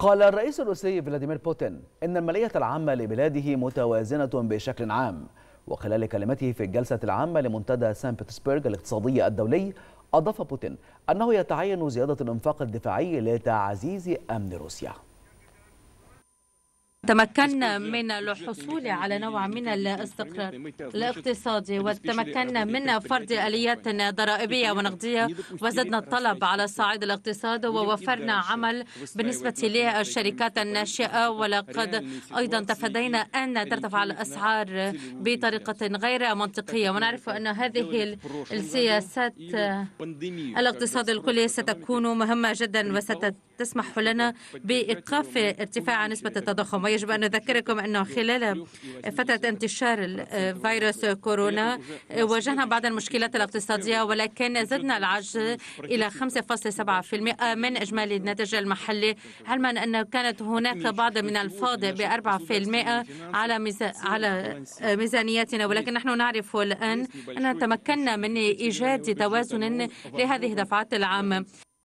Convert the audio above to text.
قال الرئيس الروسي فلاديمير بوتين إن المالية العامة لبلاده متوازنة بشكل عام وخلال كلمته في الجلسة العامة لمنتدى سان بطرسبرغ الاقتصادي الدولي أضاف بوتين أنه يتعين زيادة الإنفاق الدفاعي لتعزيز أمن روسيا تمكنا من الحصول على نوع من الاستقرار الاقتصادي وتمكنا من فرض اليات ضرائبيه ونقديه وزدنا الطلب على الصعيد الاقتصادي ووفرنا عمل بالنسبه للشركات الناشئه ولقد ايضا تفادينا ان ترتفع الاسعار بطريقه غير منطقيه ونعرف ان هذه السياسات الاقتصاد الكلي ستكون مهمه جدا وستسمح لنا بايقاف ارتفاع نسبه التضخم ويجب أن نذكركم أنه خلال فترة انتشار آه، فيروس كورونا آه، واجهنا بعض المشكلات الاقتصادية ولكن زدنا العجز إلى 5.7% من إجمالي الناتج المحلي علما أن كانت هناك بعض من الفاضي ب 4% على على آه، ميزانيتنا ولكن نحن نعرف الآن أننا تمكنا من إيجاد توازن لهذه الدفعات العامة